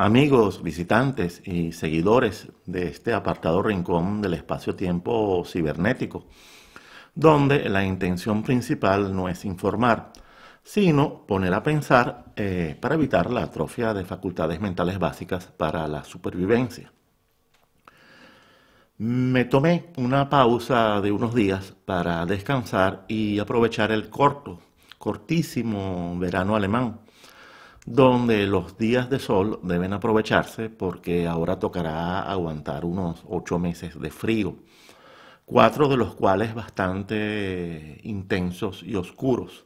Amigos, visitantes y seguidores de este apartado rincón del espacio-tiempo cibernético, donde la intención principal no es informar, sino poner a pensar eh, para evitar la atrofia de facultades mentales básicas para la supervivencia. Me tomé una pausa de unos días para descansar y aprovechar el corto, cortísimo verano alemán donde los días de sol deben aprovecharse porque ahora tocará aguantar unos ocho meses de frío, cuatro de los cuales bastante intensos y oscuros,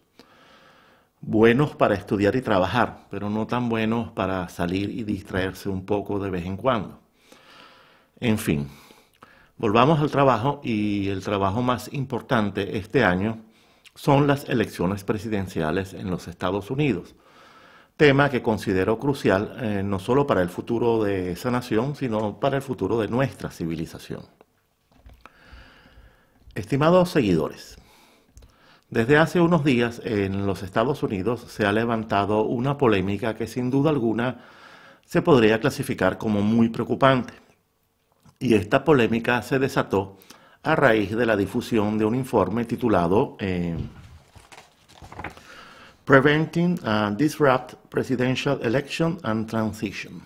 buenos para estudiar y trabajar, pero no tan buenos para salir y distraerse un poco de vez en cuando. En fin, volvamos al trabajo y el trabajo más importante este año son las elecciones presidenciales en los Estados Unidos tema que considero crucial eh, no solo para el futuro de esa nación, sino para el futuro de nuestra civilización. Estimados seguidores, desde hace unos días en los Estados Unidos se ha levantado una polémica que sin duda alguna se podría clasificar como muy preocupante. Y esta polémica se desató a raíz de la difusión de un informe titulado eh, preventing and uh, disrupt presidential election and transition,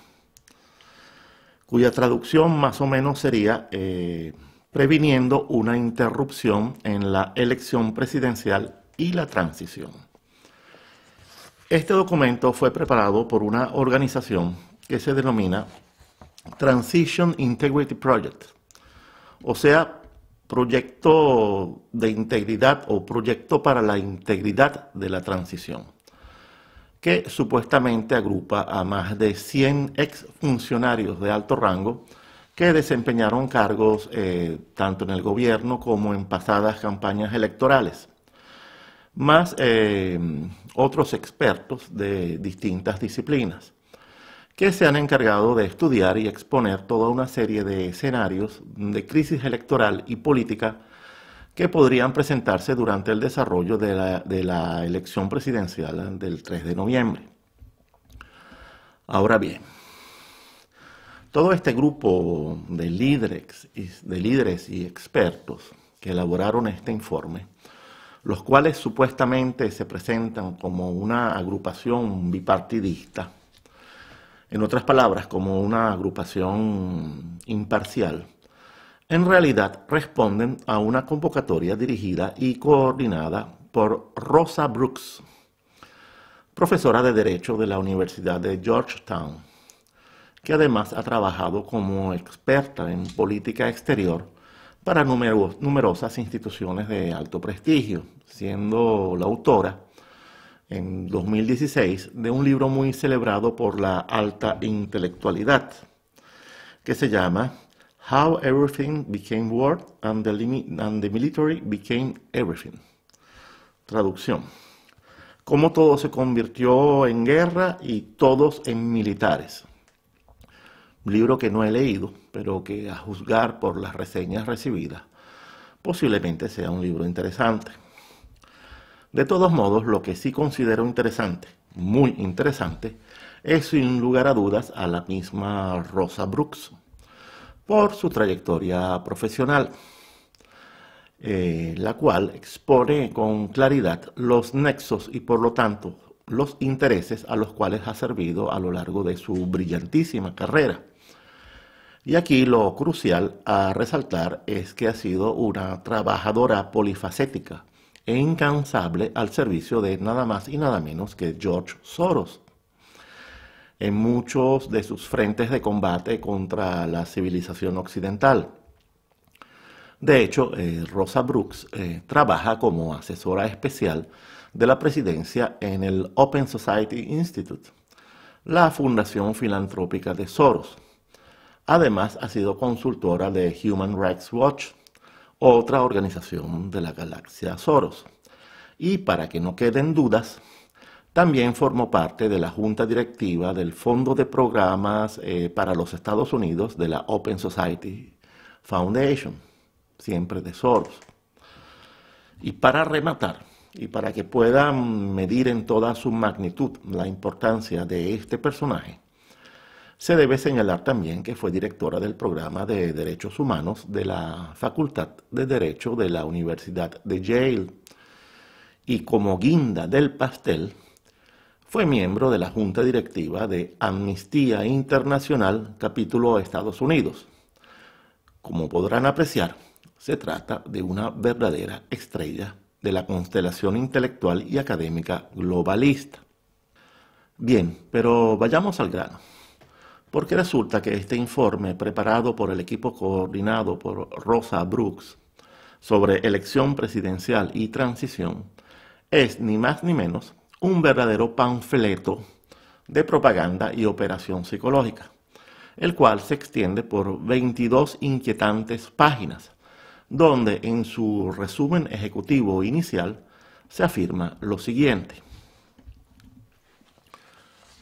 cuya traducción más o menos sería eh, previniendo una interrupción en la elección presidencial y la transición. Este documento fue preparado por una organización que se denomina Transition Integrity Project, o sea, proyecto de integridad o proyecto para la integridad de la transición, que supuestamente agrupa a más de 100 exfuncionarios de alto rango que desempeñaron cargos eh, tanto en el gobierno como en pasadas campañas electorales, más eh, otros expertos de distintas disciplinas que se han encargado de estudiar y exponer toda una serie de escenarios de crisis electoral y política que podrían presentarse durante el desarrollo de la, elección presidencial del 3 de noviembre. Ahora bien, todo este grupo de líderes, de líderes y expertos que elaboraron este informe, los cuales supuestamente se presentan como una agrupación bipartidista, en otras palabras, como una agrupación imparcial, en realidad responden a una convocatoria dirigida y coordinada por Rosa Brooks, profesora de Derecho de la Universidad de Georgetown, que además ha trabajado como experta en política exterior para numerosas instituciones de alto prestigio, siendo la autora en 2016 de un libro muy celebrado por la alta intelectualidad, que se llama How Everything Became War and the, Military Became Everything. Traducción. Cómo todo se convirtió en guerra y todos en militares. libro que no he leído, pero que a juzgar por las reseñas recibidas, posiblemente sea un libro interesante. De todos modos, lo que sí considero interesante, muy interesante, es sin lugar a dudas a la misma Rosa Brooks por su trayectoria profesional, eh, la cual expone con claridad los nexos y por lo tanto los intereses a los cuales ha servido a lo largo de su brillantísima carrera. Y aquí lo crucial a resaltar es que ha sido una trabajadora polifacética, e incansable al servicio de nada más y nada menos que George Soros. En muchos de sus frentes de combate contra la civilización occidental. De hecho, eh, Rosa Brooks eh, trabaja como asesora especial de la presidencia en el Open Society Institute, la fundación filantrópica de Soros. Además, ha sido consultora de Human Rights Watch, otra organización de la galaxia Soros. Y para que no queden dudas, también formó parte de la junta directiva del Fondo de Programas eh, para los Estados Unidos de la Open Society Foundation, siempre de Soros. Y para rematar, y para que puedan medir en toda su magnitud la importancia de este personaje, se debe señalar también que fue directora del programa de Derechos Humanos de la Facultad de Derecho de la Universidad de Yale y como guinda del pastel fue miembro de la Junta Directiva de Amnistía Internacional capítulo Estados Unidos. Como podrán apreciar, se trata de una verdadera estrella de la constelación intelectual y académica globalista. Bien, pero vayamos al grano. Porque resulta que este informe preparado por el equipo coordinado por Rosa Brooks sobre elección presidencial y transición es ni más ni menos un verdadero panfleto de propaganda y operación psicológica, el cual se extiende por 22 inquietantes páginas, donde en su resumen ejecutivo inicial se afirma lo siguiente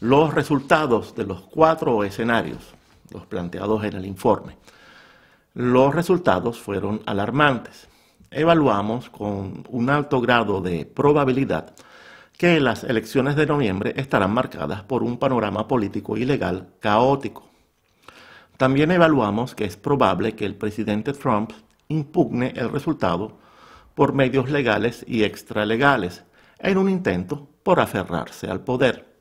los resultados de los cuatro escenarios, los planteados en el informe. Los resultados fueron alarmantes. Evaluamos con un alto grado de probabilidad que las elecciones de noviembre estarán marcadas por un panorama político y legal caótico. También evaluamos que es probable que el presidente Trump impugne el resultado por medios legales y extralegales en un intento por aferrarse al poder.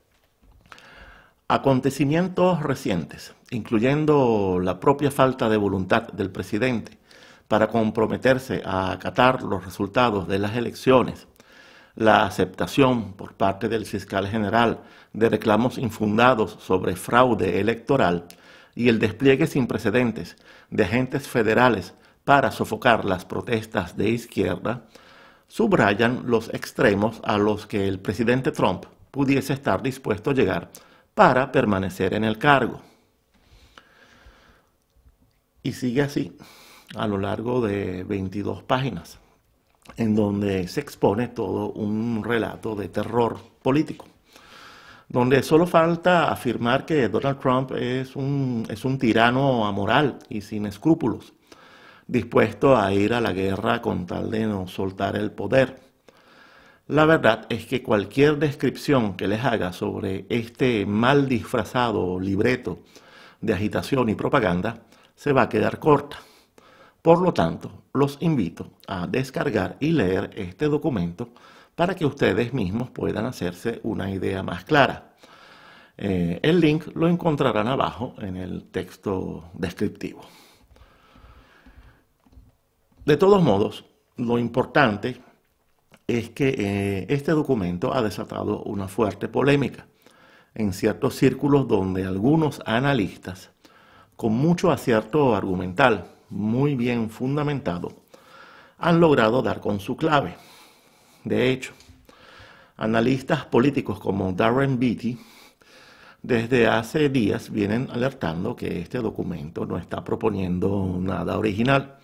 Acontecimientos recientes, incluyendo la propia falta de voluntad del presidente para comprometerse a acatar los resultados de las elecciones, la aceptación por parte del fiscal general de reclamos infundados sobre fraude electoral y el despliegue sin precedentes de agentes federales para sofocar las protestas de izquierda, subrayan los extremos a los que el presidente Trump pudiese estar dispuesto a llegar para permanecer en el cargo. Y sigue así a lo largo de 22 páginas, en donde se expone todo un relato de terror político, donde solo falta afirmar que Donald Trump es un, es un tirano amoral y sin escrúpulos, dispuesto a ir a la guerra con tal de no soltar el poder la verdad es que cualquier descripción que les haga sobre este mal disfrazado libreto de agitación y propaganda se va a quedar corta. Por lo tanto, los invito a descargar y leer este documento para que ustedes mismos puedan hacerse una idea más clara. Eh, el link lo encontrarán abajo en el texto descriptivo. De todos modos, lo importante es que eh, este documento ha desatado una fuerte polémica en ciertos círculos donde algunos analistas, con mucho acierto argumental, muy bien fundamentado, han logrado dar con su clave. De hecho, analistas políticos como Darren Beatty desde hace días vienen alertando que este documento no está proponiendo nada original,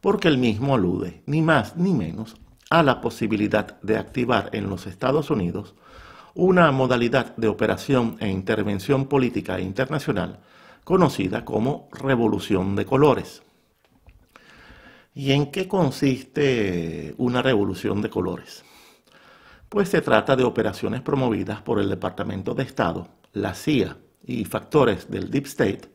porque el mismo alude ni más ni menos a la posibilidad de activar en los Estados Unidos una modalidad de operación e intervención política internacional conocida como revolución de colores. ¿Y en qué consiste una revolución de colores? Pues se trata de operaciones promovidas por el Departamento de Estado, la CIA y factores del Deep State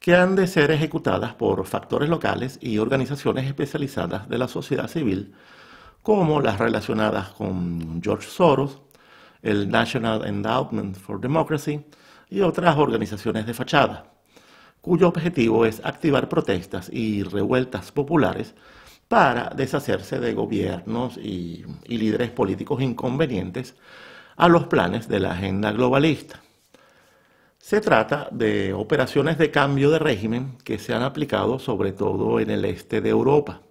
que han de ser ejecutadas por factores locales y organizaciones especializadas de la sociedad civil como las relacionadas con George Soros, el National Endowment for Democracy y otras organizaciones de fachada, cuyo objetivo es activar protestas y revueltas populares para deshacerse de gobiernos y, líderes políticos inconvenientes a los planes de la agenda globalista. Se trata de operaciones de cambio de régimen que se han aplicado sobre todo en el este de Europa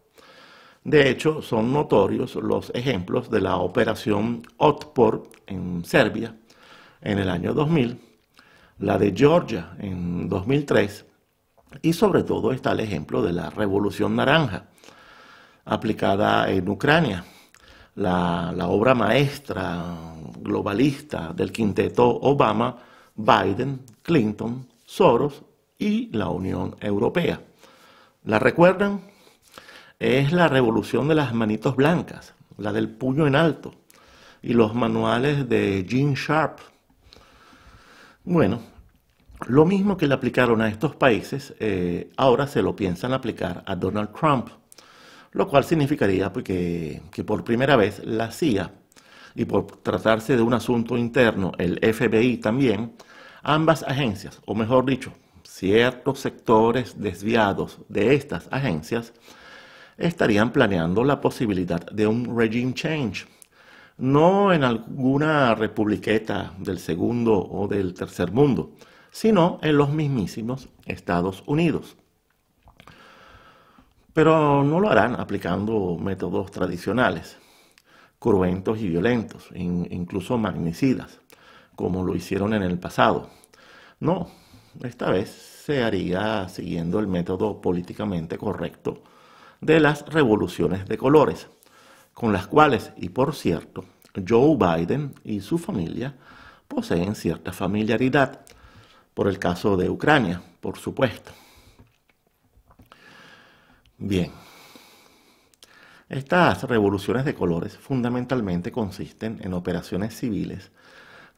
de hecho, son notorios los ejemplos de la operación Otpor en Serbia en el año 2000, la de Georgia en 2003 y sobre todo está el ejemplo de la Revolución Naranja aplicada en Ucrania, la, obra maestra globalista del quinteto Obama, Biden, Clinton, Soros y la Unión Europea. ¿La recuerdan? es la revolución de las manitos blancas, la del puño en alto, y los manuales de Gene Sharp. Bueno, lo mismo que le aplicaron a estos países, eh, ahora se lo piensan aplicar a Donald Trump, lo cual significaría pues, que, que por primera vez la CIA, y por tratarse de un asunto interno, el FBI también, ambas agencias, o mejor dicho, ciertos sectores desviados de estas agencias, estarían planeando la posibilidad de un regime change, no en alguna republiqueta del segundo o del tercer mundo, sino en los mismísimos Estados Unidos. Pero no lo harán aplicando métodos tradicionales, cruentos y violentos, incluso magnicidas, como lo hicieron en el pasado. No, esta vez se haría siguiendo el método políticamente correcto de las revoluciones de colores, con las cuales, y por cierto, Joe Biden y su familia poseen cierta familiaridad, por el caso de Ucrania, por supuesto. Bien, estas revoluciones de colores fundamentalmente consisten en operaciones civiles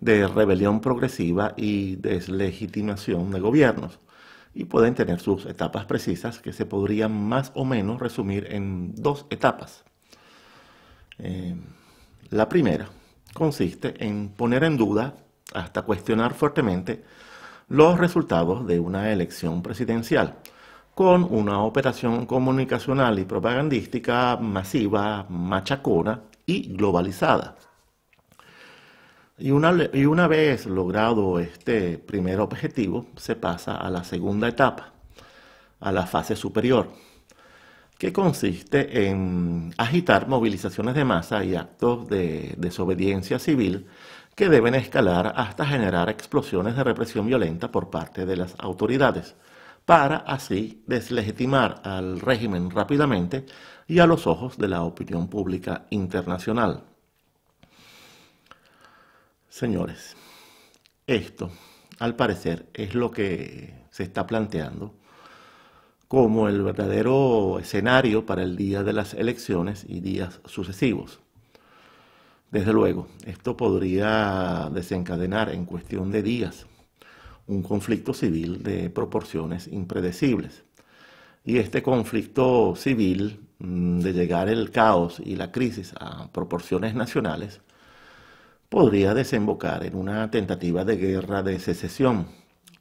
de rebelión progresiva y deslegitimación de gobiernos, y pueden tener sus etapas precisas que se podrían más o menos resumir en dos etapas. Eh, la primera consiste en poner en duda hasta cuestionar fuertemente los resultados de una elección presidencial con una operación comunicacional y propagandística masiva, machacona y globalizada. Y una, vez logrado este primer objetivo, se pasa a la segunda etapa, a la fase superior, que consiste en agitar movilizaciones de masa y actos de desobediencia civil que deben escalar hasta generar explosiones de represión violenta por parte de las autoridades, para así deslegitimar al régimen rápidamente y a los ojos de la opinión pública internacional. Señores, esto al parecer es lo que se está planteando como el verdadero escenario para el día de las elecciones y días sucesivos. Desde luego, esto podría desencadenar en cuestión de días un conflicto civil de proporciones impredecibles. Y este conflicto civil, mm, de llegar el caos y la crisis a proporciones nacionales, podría desembocar en una tentativa de guerra de secesión,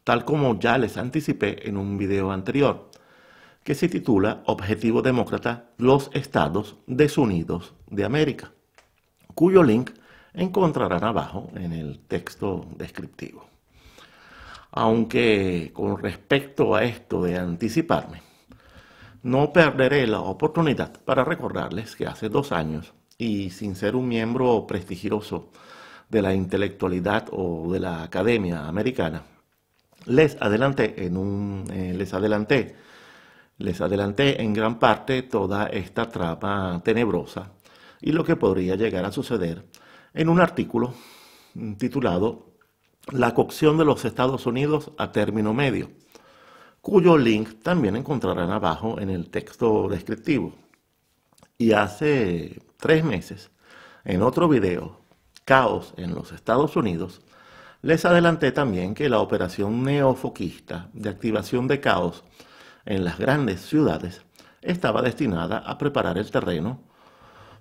tal como ya les anticipé en un video anterior, que se titula Objetivo Demócrata, los Estados Desunidos de América, cuyo link encontrarán abajo en el texto descriptivo. Aunque con respecto a esto de anticiparme, no perderé la oportunidad para recordarles que hace dos años, y sin ser un miembro prestigioso de la intelectualidad o de la academia americana. Les adelanté en un, eh, les adelanté, les adelanté en gran parte toda esta trama tenebrosa y lo que podría llegar a suceder en un artículo titulado La cocción de los Estados Unidos a término medio, cuyo link también encontrarán abajo en el texto descriptivo. Y hace tres meses, en otro video, caos en los Estados Unidos, les adelanté también que la operación neofoquista de activación de caos en las grandes ciudades estaba destinada a preparar el terreno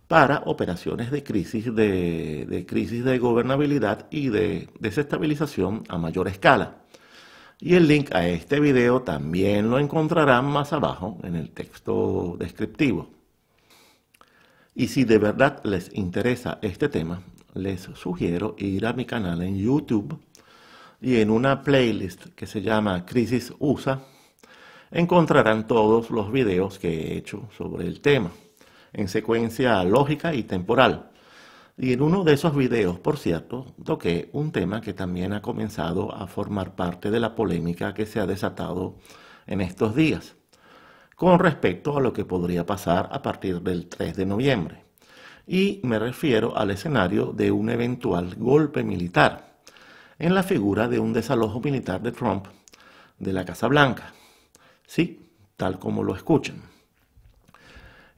para operaciones de crisis de, crisis de gobernabilidad y de desestabilización a mayor escala. Y el link a este video también lo encontrarán más abajo en el texto descriptivo. Y si de verdad les interesa este tema, les sugiero ir a mi canal en YouTube y en una playlist que se llama Crisis USA encontrarán todos los videos que he hecho sobre el tema en secuencia lógica y temporal. Y en uno de esos videos, por cierto, toqué un tema que también ha comenzado a formar parte de la polémica que se ha desatado en estos días, con respecto a lo que podría pasar a partir del 3 de noviembre y me refiero al escenario de un eventual golpe militar, en la figura de un desalojo militar de Trump de la Casa Blanca. Sí, tal como lo escuchan.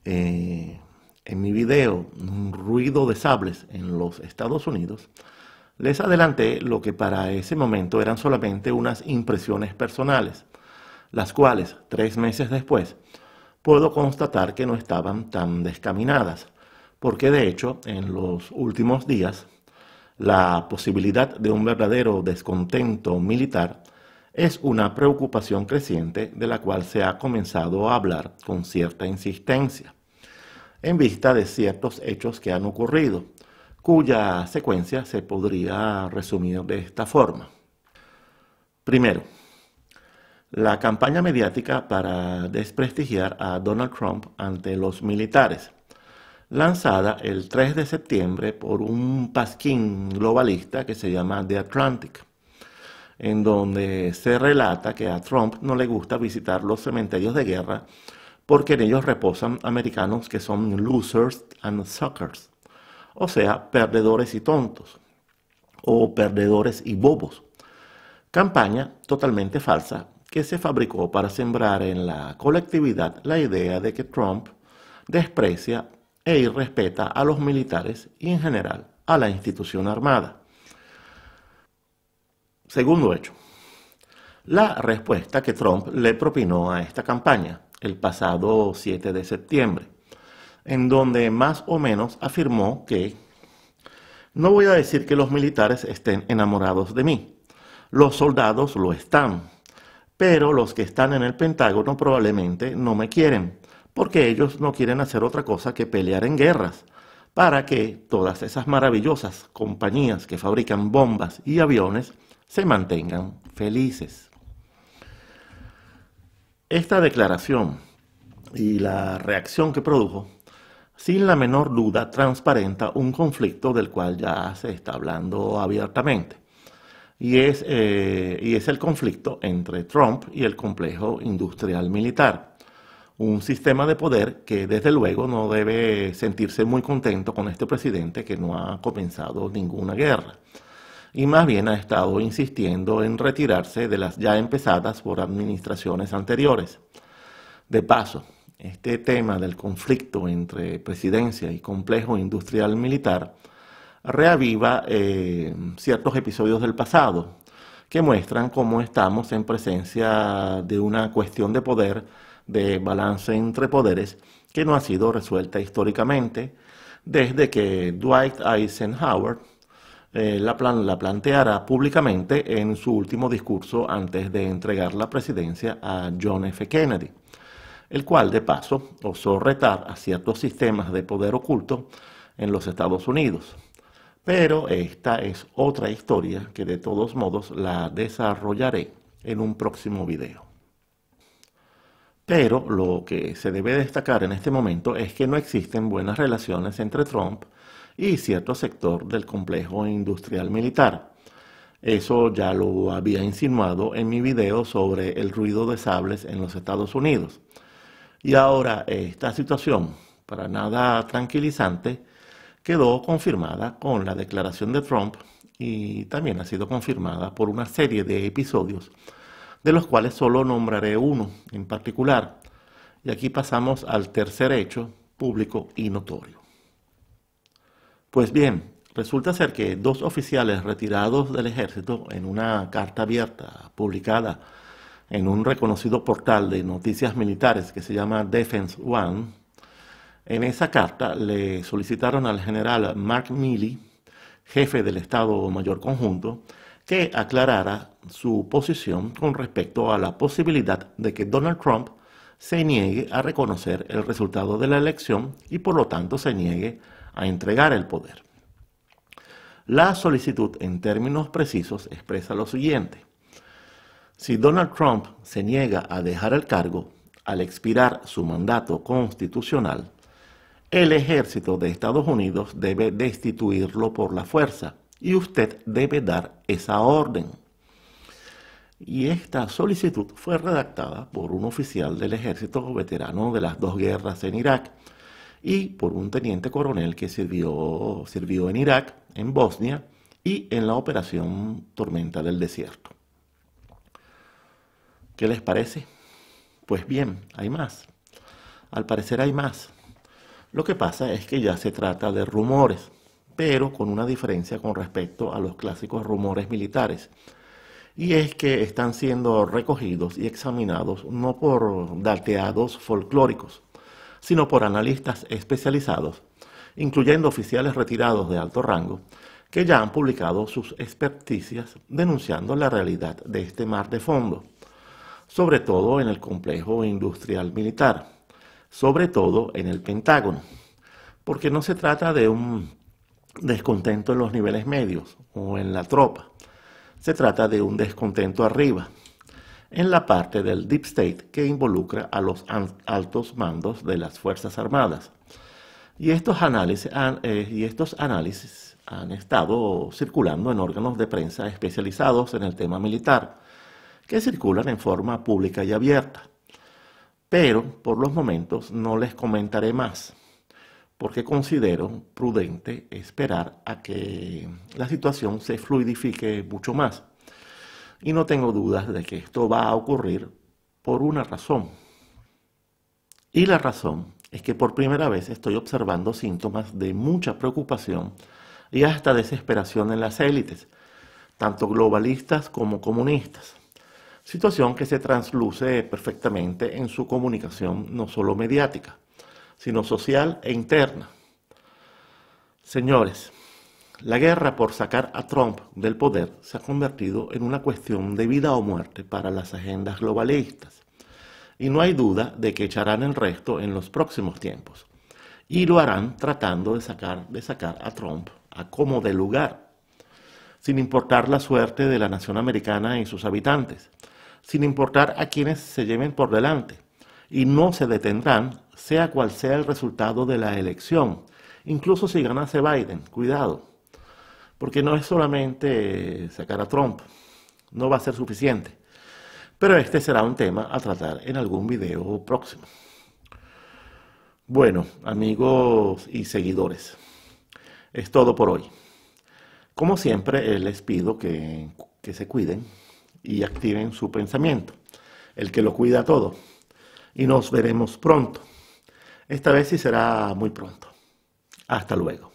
Eh, en mi video, un ruido de sables en los Estados Unidos, les adelanté lo que para ese momento eran solamente unas impresiones personales, las cuales, tres meses después, puedo constatar que no estaban tan descaminadas porque de hecho en los últimos días la posibilidad de un verdadero descontento militar es una preocupación creciente de la cual se ha comenzado a hablar con cierta insistencia, en vista de ciertos hechos que han ocurrido, cuya secuencia se podría resumir de esta forma. Primero, la campaña mediática para desprestigiar a Donald Trump ante los militares, lanzada el 3 de septiembre por un pasquín globalista que se llama The Atlantic, en donde se relata que a Trump no le gusta visitar los cementerios de guerra porque en ellos reposan americanos que son losers and suckers, o sea, perdedores y tontos, o perdedores y bobos. Campaña totalmente falsa que se fabricó para sembrar en la colectividad la idea de que Trump desprecia e irrespeta a los militares y en general a la institución armada. Segundo hecho, la respuesta que Trump le propinó a esta campaña el pasado 7 de septiembre, en donde más o menos afirmó que no voy a decir que los militares estén enamorados de mí, los soldados lo están, pero los que están en el Pentágono probablemente no me quieren, porque ellos no quieren hacer otra cosa que pelear en guerras para que todas esas maravillosas compañías que fabrican bombas y aviones se mantengan felices. Esta declaración y la reacción que produjo, sin la menor duda, transparenta un conflicto del cual ya se está hablando abiertamente. Y es, eh, y es el conflicto entre Trump y el complejo industrial militar un sistema de poder que desde luego no debe sentirse muy contento con este presidente que no ha comenzado ninguna guerra y más bien ha estado insistiendo en retirarse de las ya empezadas por administraciones anteriores. De paso, este tema del conflicto entre presidencia y complejo industrial militar reaviva eh, ciertos episodios del pasado que muestran cómo estamos en presencia de una cuestión de poder de balance entre poderes que no ha sido resuelta históricamente desde que Dwight Eisenhower eh, la, planteará la planteara públicamente en su último discurso antes de entregar la presidencia a John F. Kennedy, el cual de paso osó retar a ciertos sistemas de poder oculto en los Estados Unidos. Pero esta es otra historia que de todos modos la desarrollaré en un próximo video. Pero lo que se debe destacar en este momento es que no existen buenas relaciones entre Trump y cierto sector del complejo industrial militar. Eso ya lo había insinuado en mi video sobre el ruido de sables en los Estados Unidos. Y ahora esta situación, para nada tranquilizante, quedó confirmada con la declaración de Trump y también ha sido confirmada por una serie de episodios de los cuales solo nombraré uno en particular. Y aquí pasamos al tercer hecho público y notorio. Pues bien, resulta ser que dos oficiales retirados del ejército en una carta abierta publicada en un reconocido portal de noticias militares que se llama Defense One, en esa carta le solicitaron al general Mark Milley, jefe del Estado Mayor Conjunto, que aclarara su posición con respecto a la posibilidad de que Donald Trump se niegue a reconocer el resultado de la elección y por lo tanto se niegue a entregar el poder. La solicitud en términos precisos expresa lo siguiente. Si Donald Trump se niega a dejar el cargo al expirar su mandato constitucional, el ejército de Estados Unidos debe destituirlo por la fuerza y usted debe dar esa orden. Y esta solicitud fue redactada por un oficial del ejército veterano de las dos guerras en Irak y por un teniente coronel que sirvió, en Irak, en Bosnia y en la operación Tormenta del Desierto. ¿Qué les parece? Pues bien, hay más. Al parecer hay más. Lo que pasa es que ya se trata de rumores pero con una diferencia con respecto a los clásicos rumores militares. Y es que están siendo recogidos y examinados no por dateados folclóricos, sino por analistas especializados, incluyendo oficiales retirados de alto rango, que ya han publicado sus experticias denunciando la realidad de este mar de fondo, sobre todo en el complejo industrial militar, sobre todo en el Pentágono, porque no se trata de un descontento en los niveles medios o en la tropa. Se trata de un descontento arriba, en la parte del Deep State que involucra a los altos mandos de las Fuerzas Armadas. Eh, y estos análisis han, estado circulando en órganos de prensa especializados en el tema militar, que circulan en forma pública y abierta. Pero por los momentos no les comentaré más porque considero prudente esperar a que la situación se fluidifique mucho más. Y no tengo dudas de que esto va a ocurrir por una razón. Y la razón es que por primera vez estoy observando síntomas de mucha preocupación y hasta desesperación en las élites, tanto globalistas como comunistas. Situación que se transluce perfectamente en su comunicación no solo mediática, sino social e interna. Señores, la guerra por sacar a Trump del poder se ha convertido en una cuestión de vida o muerte para las agendas globalistas. Y no hay duda de que echarán el resto en los próximos tiempos. Y lo harán tratando de sacar, de sacar a Trump a como de lugar, sin importar la suerte de la nación americana y sus habitantes, sin importar a quienes se lleven por delante. Y no se detendrán sea cual sea el resultado de la elección, incluso si ganase Biden, cuidado, porque no es solamente eh, sacar a Trump, no va a ser suficiente. Pero este será un tema a tratar en algún video próximo. Bueno, amigos y seguidores, es todo por hoy. Como siempre, eh, les pido que, se cuiden y activen su pensamiento, el que lo cuida todo. Y nos veremos pronto. Esta vez sí será muy pronto. Hasta luego.